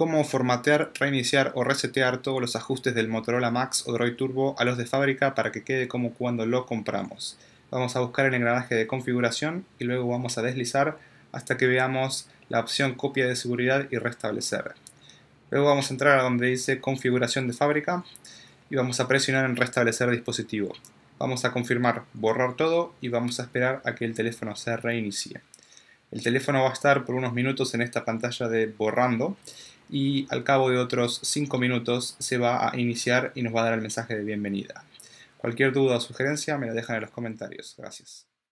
cómo formatear, reiniciar o resetear todos los ajustes del Motorola Max o Droid Turbo a los de fábrica para que quede como cuando lo compramos. Vamos a buscar el engranaje de configuración y luego vamos a deslizar hasta que veamos la opción copia de seguridad y restablecer. Luego vamos a entrar a donde dice configuración de fábrica y vamos a presionar en restablecer dispositivo. Vamos a confirmar borrar todo y vamos a esperar a que el teléfono se reinicie. El teléfono va a estar por unos minutos en esta pantalla de borrando y al cabo de otros 5 minutos se va a iniciar y nos va a dar el mensaje de bienvenida. Cualquier duda o sugerencia me la dejan en los comentarios. Gracias.